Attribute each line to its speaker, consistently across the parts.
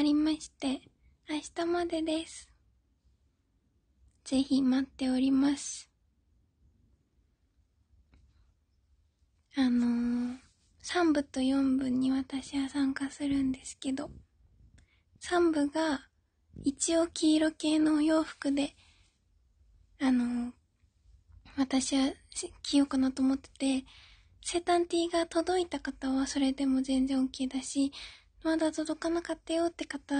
Speaker 1: ありまして、明日までです。ぜひ待っております。あのー、3部と4部に私は参加するんですけど、3部が一応黄色系のお洋服で、あのー、私は着ようかなと思ってて、セタンティーが届いた方はそれでも全然 OK だし、まだ届かなかったよって方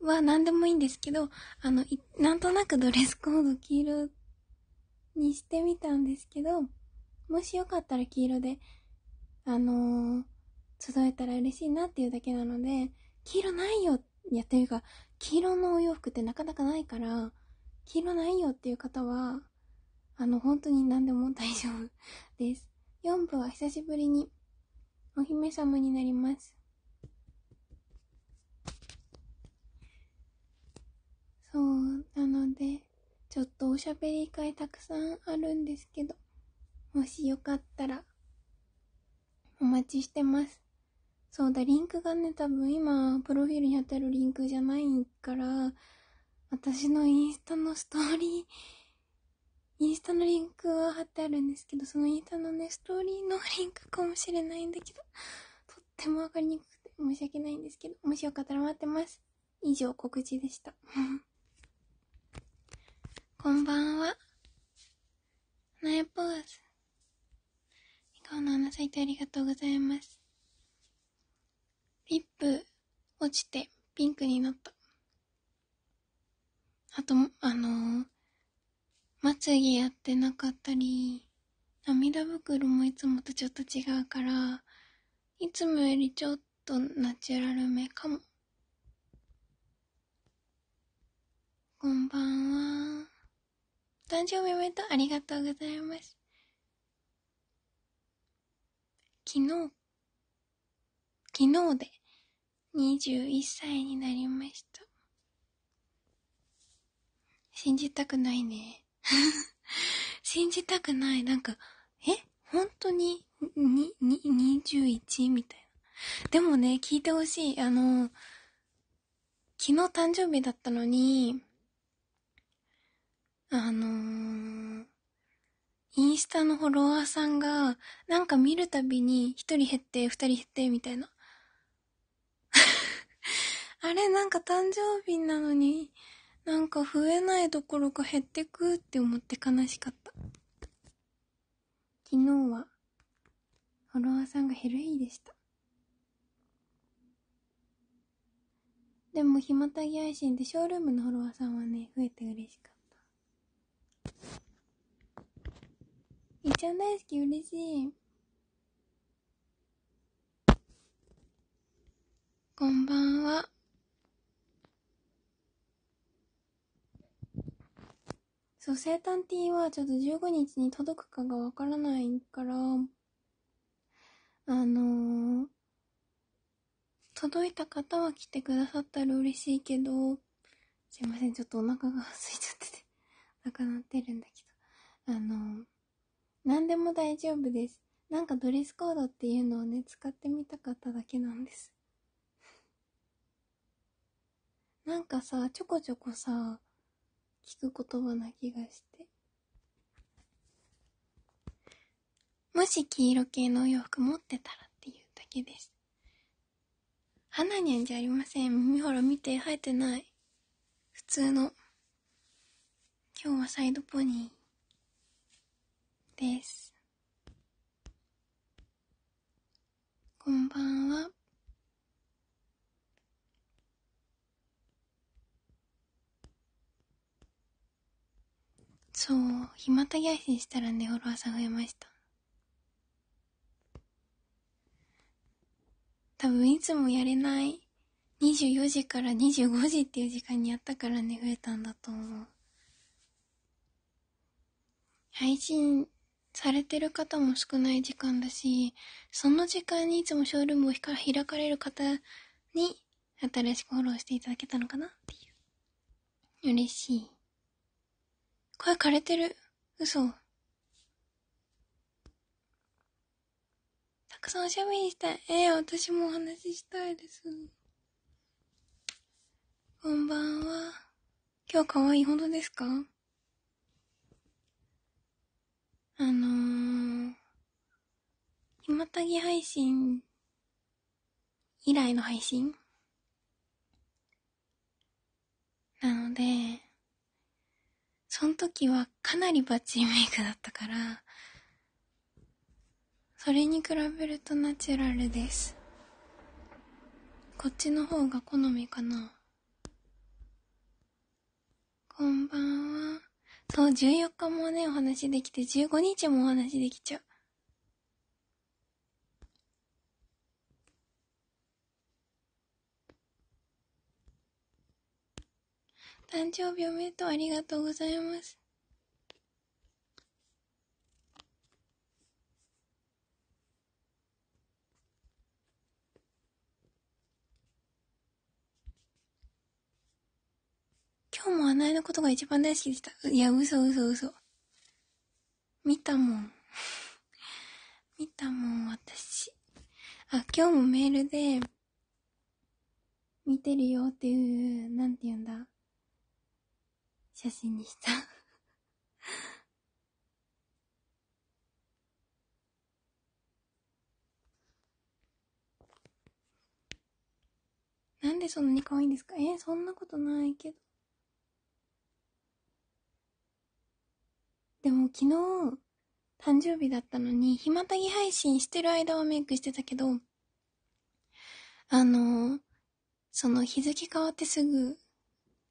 Speaker 1: は何でもいいんですけど、あの、なんとなくドレスコード黄色にしてみたんですけど、もしよかったら黄色で、あのー、いたら嬉しいなっていうだけなので、黄色ないよやってるか、黄色のお洋服ってなかなかないから、黄色ないよっていう方は、あの、本当に何でも大丈夫です。4部は久しぶりにお姫様になります。そうなのでちょっとおしゃべり会たくさんあるんですけどもしよかったらお待ちしてますそうだリンクがね多分今プロフィールに当たるリンクじゃないから私のインスタのストーリーインスタのリンクは貼ってあるんですけどそのインスタのねストーリーのリンクかもしれないんだけどとっても分かりにくくて申し訳ないんですけどもしよかったら待ってます以上告知でしたこんばんは。花屋ポーズ。今日の花咲いてありがとうございます。リップ落ちてピンクになった。あと、あのー、まつげやってなかったり、涙袋もいつもとちょっと違うから、いつもよりちょっとナチュラルめかも。こんばんは。誕生日おめでとう。ありがとうございます。昨日、昨日で21歳になりました。信じたくないね。信じたくない。なんか、え本当に、に、に、21? みたいな。でもね、聞いてほしい。あの、昨日誕生日だったのに、あのー、インスタのフォロワーさんが、なんか見るたびに、一人減って、二人減って、みたいな。あれ、なんか誕生日なのに、なんか増えないどころか減ってくって思って悲しかった。昨日は、フォロワーさんが減る日でした。でも、ひまたぎ配信でショールームのフォロワーさんはね、増えて嬉しかった。いちゃん大好き嬉しい。こんばんは。そう、生誕 T はちょっと15日に届くかがわからないから、あのー、届いた方は来てくださったら嬉しいけど、すいません、ちょっとお腹が空いちゃってて。なくなってるんだけど、あの、何でも大丈夫です。なんかドレスコードっていうのをね、使ってみたかっただけなんです。なんかさ、ちょこちょこさ、聞く言葉な気がして。もし黄色系のお洋服持ってたらっていうだけです。花にゃんじゃありません。耳ほら見て生えてない。普通の。今日はサイドポニーです。こんばんは。そう、ひまたぎ足したらね、フォロワーさん増えました。多分いつもやれない24時から25時っていう時間にやったからね、増えたんだと思う。配信されてる方も少ない時間だし、その時間にいつもショールームを開かれる方に新しくフォローしていただけたのかなっていう。嬉しい。声枯れてる。嘘。たくさんおしゃべりしたい。ええー、私もお話ししたいです。こんばんは。今日可愛い、本当ですかあのー、ひまたぎ配信以来の配信なので、その時はかなりバッチリメイクだったから、それに比べるとナチュラルです。こっちの方が好みかな。こんばんは。そう、14日もね、お話できて、15日もお話できちゃう。誕生日おめでとうありがとうございます。今日もあないのことが一番大好きでした。いや、嘘嘘嘘。見たもん。見たもん、私。あ、今日もメールで、見てるよっていう、なんて言うんだ。写真にした なんでそんなに可愛いんですかえそんなことないけど。でも昨日、誕生日だったのに、ひまたぎ配信してる間はメイクしてたけど、あの、その日付変わってすぐ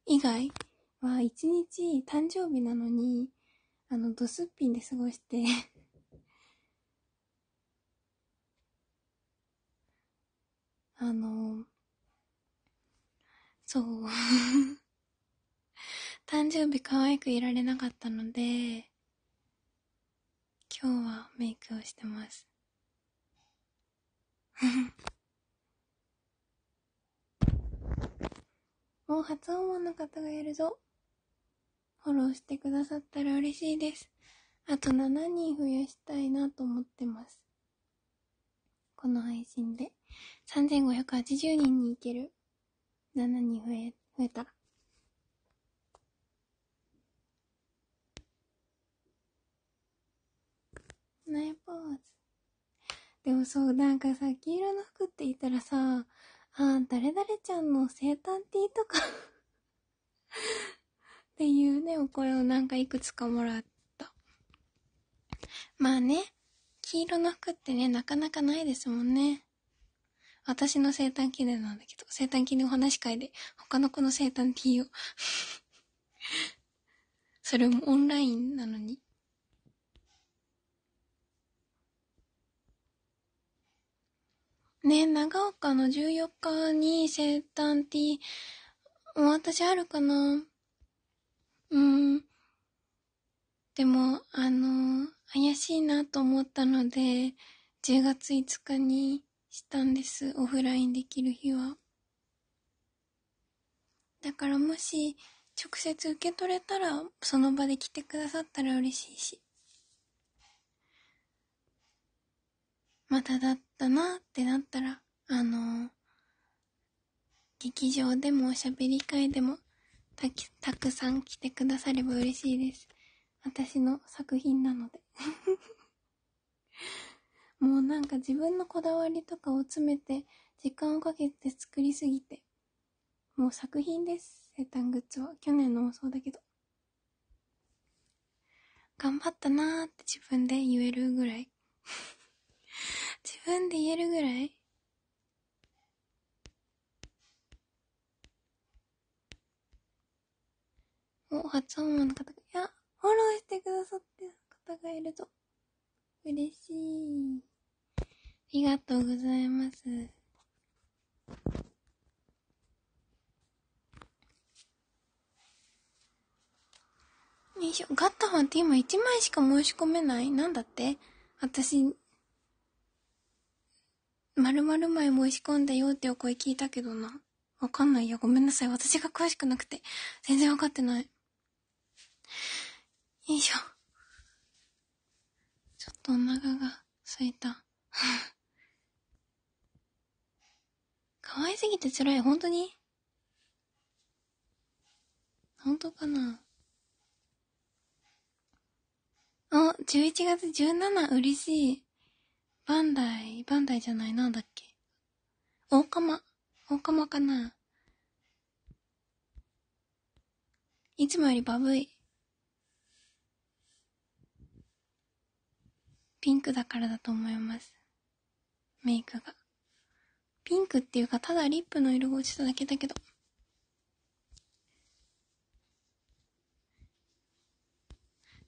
Speaker 1: 以外は一日誕生日なのに、あの、ドスッピンで過ごして あの、そう 誕生日可愛くいられなかったので、今日はメイクをしてます もう発音音の方がいるぞフォローしてくださったら嬉しいですあと7人増やしたいなと思ってますこの配信で3580人にいける7人増え増えたらナイポーズ。でもそう、なんかさ、黄色の服って言ったらさ、あ誰々ちゃんの生誕ティーとか っていうね、お声をなんかいくつかもらった。まあね、黄色の服ってね、なかなかないですもんね。私の生誕記念なんだけど、生誕記念お話会で、他の子の生誕 T を それもオンラインなのに。ね、長岡の14日に生誕ティー、私あるかなうん。でも、あの、怪しいなと思ったので、10月5日にしたんです。オフラインできる日は。だからもし、直接受け取れたら、その場で来てくださったら嬉しいし。まただ、だなってなったら、あのー、劇場でもおしゃべり会でもたたくさん来てくだされば嬉しいです。私の作品なので もうなんか自分のこだわりとかを詰めて、時間をかけて作りすぎて、もう作品です、生誕グッズは。去年のもそうだけど。頑張ったなーって自分で言えるぐらい自分で言えるぐらいお、初訪問の方が、いや、フォローしてくださってる方がいると、嬉しい。ありがとうございます。よいしょ。ガッタファンって今1枚しか申し込めないなんだって私、まる前も仕し込んだよってお声聞いたけどな。わかんないよ。ごめんなさい。私が詳しくなくて。全然わかってない。よいしょ。ちょっとお腹が空いた。可愛すぎて辛い。本当に本当かなあ、11月17、嬉しい。バンダイ、バンダイじゃない、なんだっけ。オオカマ、オオカマかな。いつもよりバブい。ピンクだからだと思います。メイクが。ピンクっていうか、ただリップの色が落ちただけだけど。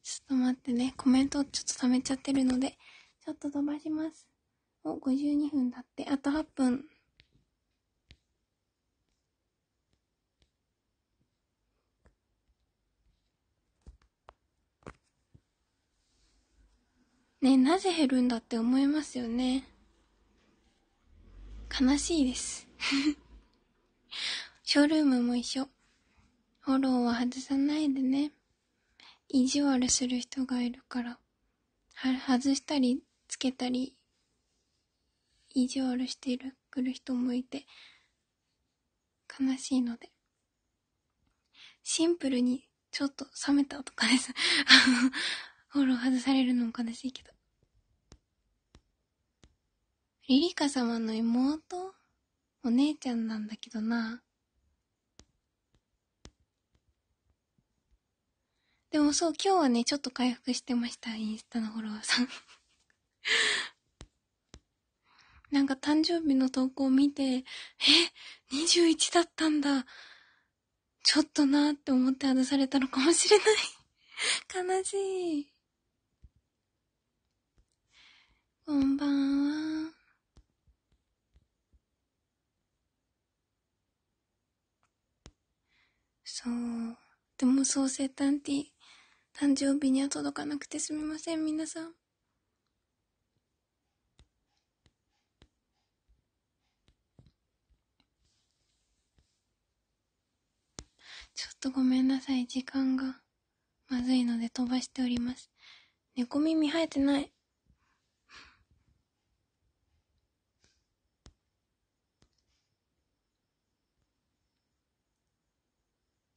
Speaker 1: ちょっと待ってね、コメントをちょっと溜めちゃってるので、ちょっと飛ばします。お、52分だって。あと8分。ねなぜ減るんだって思いますよね。悲しいです。ショールームも一緒。フォローは外さないでね。意地悪する人がいるから。は、外したりつけたり、意地悪している、くる人もいて、悲しいので。シンプルに、ちょっと冷めたとかです。フォロー外されるのも悲しいけど。リリカ様の妹お姉ちゃんなんだけどな。でもそう、今日はね、ちょっと回復してました、インスタのフォロワーさん。なんか誕生日の投稿を見て、え、21だったんだ。ちょっとなって思って外されたのかもしれない。悲しい。こんばんは。そう。でも創生探偵、誕生日には届かなくてすみません、皆さん。とごめんなさい。時間がまずいので飛ばしております。猫耳生えてない。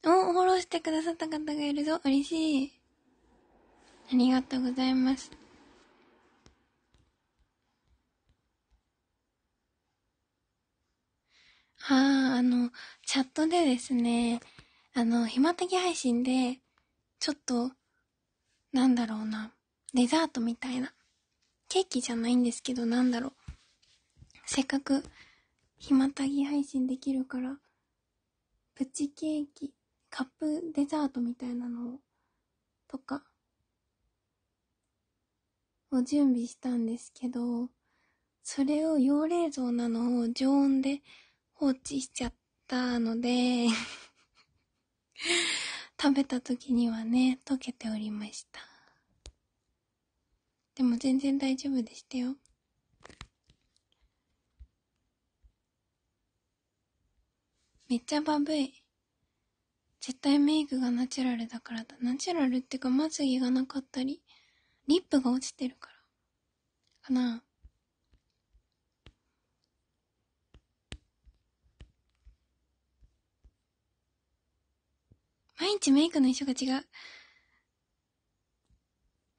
Speaker 1: お、フォローしてくださった方がいるぞ。嬉しい。ありがとうございます。ああ、あの、チャットでですね、あの、ひまたぎ配信で、ちょっと、なんだろうな、デザートみたいな。ケーキじゃないんですけど、なんだろう。せっかく、ひまたぎ配信できるから、プチケーキ、カップデザートみたいなのを、とか、を準備したんですけど、それを用冷蔵なのを常温で放置しちゃったので食べた時にはね、溶けておりました。でも全然大丈夫でしたよ。めっちゃバブい。絶対メイクがナチュラルだからだ。ナチュラルってかまつげがなかったり、リップが落ちてるから。かな毎日メイクの衣装が違う。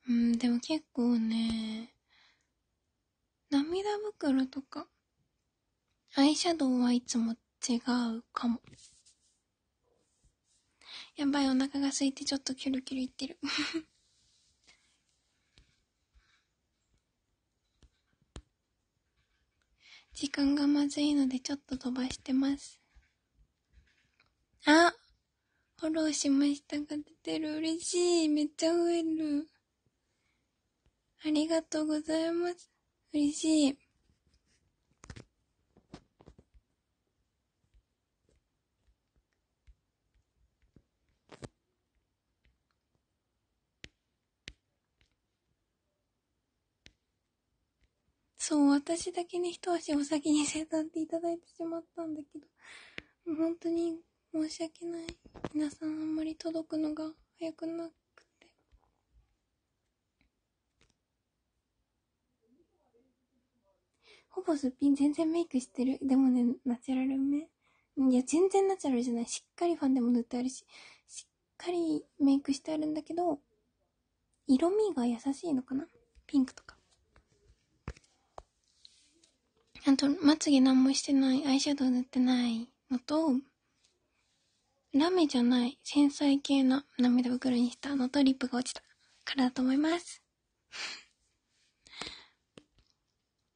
Speaker 1: うん、でも結構ね、涙袋とか、アイシャドウはいつも違うかも。やばい、お腹が空いてちょっとキュルキュルいってる。時間がまずいのでちょっと飛ばしてます。あフォローしましたが出てる。嬉しい。めっちゃ増える。ありがとうございます。嬉しい。そう、私だけに一足お先にせ ざっていただいてしまったんだけど、本当に申し訳ない。皆さんあんまり届くのが早くなくて。ほぼすっぴん全然メイクしてる。でもね、ナチュラルめ。いや、全然ナチュラルじゃない。しっかりファンでも塗ってあるし、しっかりメイクしてあるんだけど、色味が優しいのかなピンクとか。あと、まつげ何もしてない、アイシャドウ塗ってないのと、ラメじゃない、繊細系の涙袋にしたのとリップが落ちたからだと思います。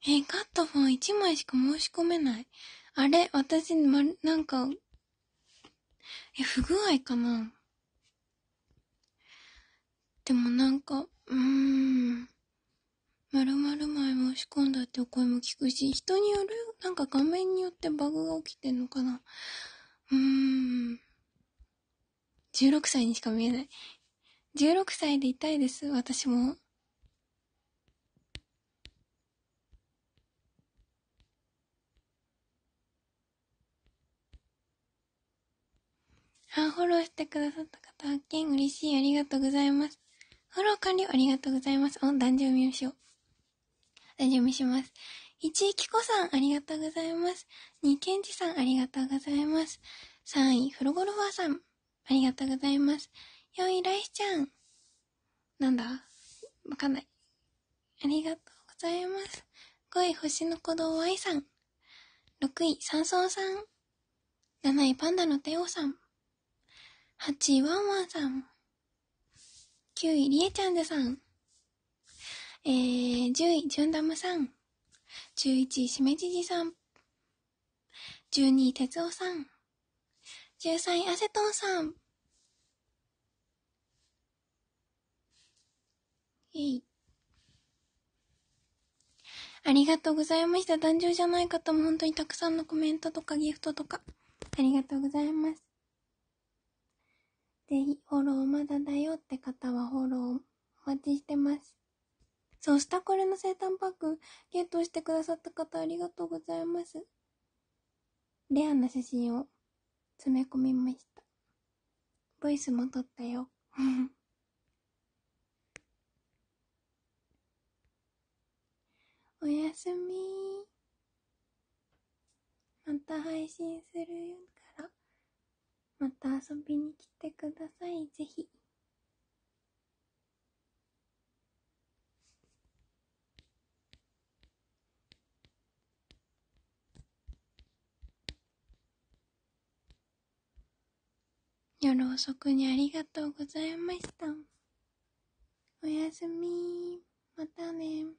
Speaker 1: えー、カットフォン1枚しか申し込めない。あれ私、ま、なんか、え、不具合かなでもなんか、うーん。まるまる前申し込んだってお声も聞くし、人によるなんか画面によってバグが起きてんのかなうーん。16歳にしか見えない。16歳でいたいです、私も。あ、フォローしてくださった方、発見嬉しい。ありがとうございます。フォロー完了ありがとうございます。お、誕生日ましょう。誕生日します。1位、キコさん、ありがとうございます。2、ケンジさん、ありがとうございます。3位、フロゴルファーさん、ありがとうございます。よい、らいちゃん。なんだわかんない。ありがとうございます。5位、星の鼓動愛さん。6位、三荘さん。7位、パンダのテオさん。8位、ワンワンさん。9位、りえちゃんズさん。えー、10位、ジュンダムさん。11位、しめじじさん。12位、てつおさん。13位、アセトンさん。えい。ありがとうございました。壇上じゃない方も本当にたくさんのコメントとかギフトとか、ありがとうございます。ぜひ、フォローまだだよって方はフォローお待ちしてます。そう、スタコレの生誕パック、ゲットしてくださった方ありがとうございます。レアな写真を詰め込みました。ボイスも撮ったよ。おやすみまた配信するから、また遊びに来てください、ぜひ。夜遅くにありがとうございました。おやすみ。またね。